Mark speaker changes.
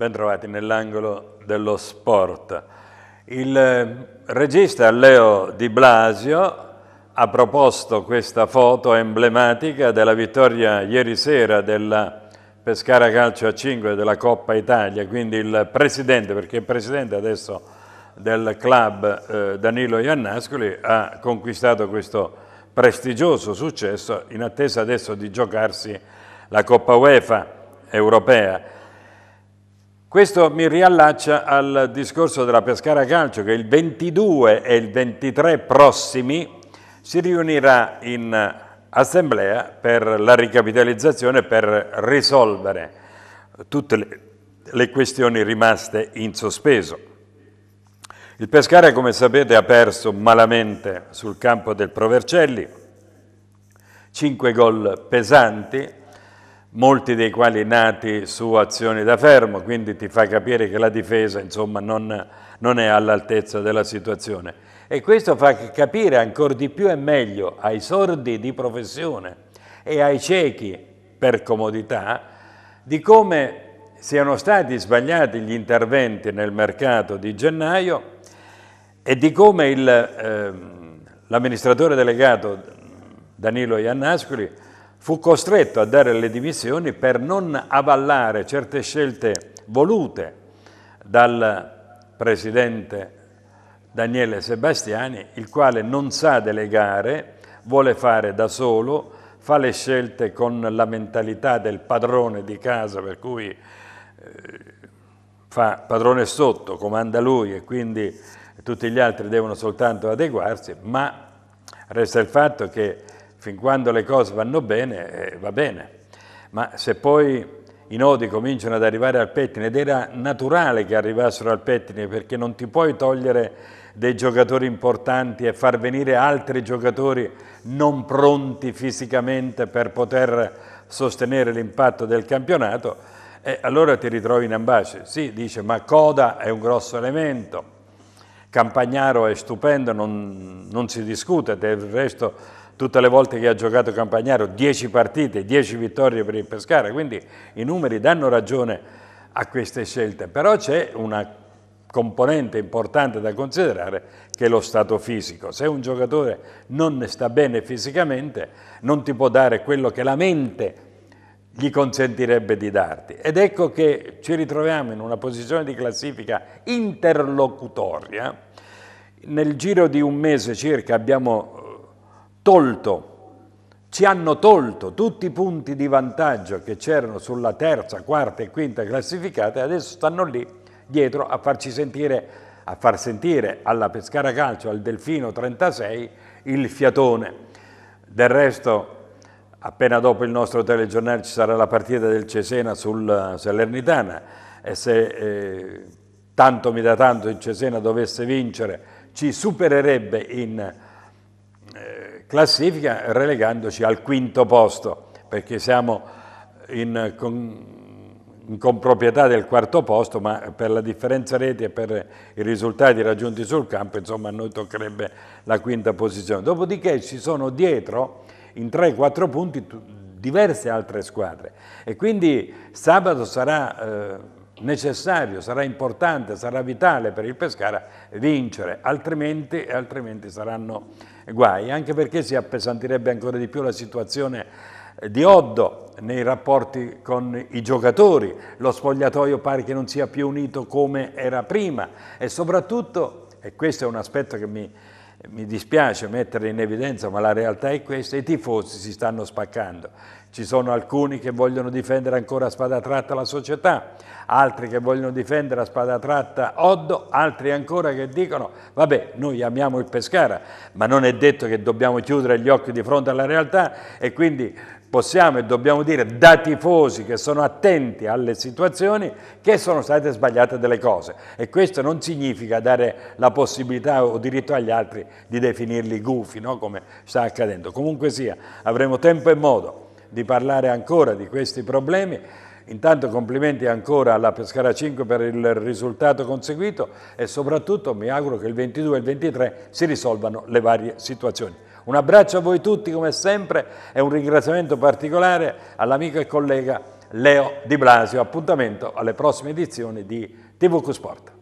Speaker 1: Bentrovati nell'angolo dello sport. Il eh, regista Leo Di Blasio ha proposto questa foto emblematica della vittoria ieri sera della Pescara Calcio a 5 della Coppa Italia, quindi il presidente, perché è presidente adesso del club eh, Danilo Iannascoli, ha conquistato questo prestigioso successo in attesa adesso di giocarsi la Coppa UEFA europea. Questo mi riallaccia al discorso della Pescara Calcio che il 22 e il 23 prossimi si riunirà in assemblea per la ricapitalizzazione per risolvere tutte le, le questioni rimaste in sospeso. Il Pescara, come sapete, ha perso malamente sul campo del Provercelli, 5 gol pesanti, molti dei quali nati su azioni da fermo, quindi ti fa capire che la difesa insomma, non, non è all'altezza della situazione. E questo fa capire ancora di più e meglio ai sordi di professione e ai ciechi, per comodità, di come siano stati sbagliati gli interventi nel mercato di gennaio e di come ehm, l'amministratore eh, delegato Danilo Iannascoli fu costretto a dare le dimissioni per non avallare certe scelte volute dal presidente Daniele Sebastiani, il quale non sa delegare, vuole fare da solo, fa le scelte con la mentalità del padrone di casa, per cui eh, fa padrone sotto, comanda lui e quindi tutti gli altri devono soltanto adeguarsi, ma resta il fatto che fin quando le cose vanno bene, eh, va bene. Ma se poi i nodi cominciano ad arrivare al pettine ed era naturale che arrivassero al pettine perché non ti puoi togliere dei giocatori importanti e far venire altri giocatori non pronti fisicamente per poter sostenere l'impatto del campionato e allora ti ritrovi in ambasce. Sì, dice, ma Coda è un grosso elemento, Campagnaro è stupendo, non, non si discute, del resto tutte le volte che ha giocato Campagnaro, 10 partite, 10 vittorie per il Pescara, quindi i numeri danno ragione a queste scelte, però c'è una componente importante da considerare che è lo stato fisico. Se un giocatore non ne sta bene fisicamente, non ti può dare quello che la mente gli consentirebbe di darti. Ed ecco che ci ritroviamo in una posizione di classifica interlocutoria. Nel giro di un mese circa abbiamo tolto, ci hanno tolto tutti i punti di vantaggio che c'erano sulla terza, quarta e quinta classificata e adesso stanno lì dietro a farci sentire, a far sentire alla Pescara Calcio, al Delfino 36, il fiatone. Del resto, appena dopo il nostro telegiornale ci sarà la partita del Cesena sul eh, Salernitana e se eh, tanto mi da tanto il Cesena dovesse vincere ci supererebbe in classifica relegandoci al quinto posto, perché siamo in, con, in comproprietà del quarto posto, ma per la differenza reti e per i risultati raggiunti sul campo, insomma, a noi toccherebbe la quinta posizione. Dopodiché ci sono dietro, in 3-4 punti, diverse altre squadre e quindi sabato sarà... Eh, necessario, sarà importante, sarà vitale per il Pescara vincere, altrimenti, altrimenti saranno guai, anche perché si appesantirebbe ancora di più la situazione di Oddo nei rapporti con i giocatori, lo spogliatoio pare che non sia più unito come era prima e soprattutto, e questo è un aspetto che mi mi dispiace mettere in evidenza, ma la realtà è questa, i tifosi si stanno spaccando. Ci sono alcuni che vogliono difendere ancora a spada tratta la società, altri che vogliono difendere a spada tratta Oddo, altri ancora che dicono vabbè noi amiamo il Pescara, ma non è detto che dobbiamo chiudere gli occhi di fronte alla realtà e quindi possiamo e dobbiamo dire da tifosi che sono attenti alle situazioni che sono state sbagliate delle cose e questo non significa dare la possibilità o diritto agli altri di definirli gufi no? come sta accadendo. Comunque sia avremo tempo e modo di parlare ancora di questi problemi. Intanto complimenti ancora alla Pescara 5 per il risultato conseguito e soprattutto mi auguro che il 22 e il 23 si risolvano le varie situazioni. Un abbraccio a voi tutti come sempre e un ringraziamento particolare all'amico e collega Leo Di Blasio. Appuntamento alle prossime edizioni di TV Q Sport.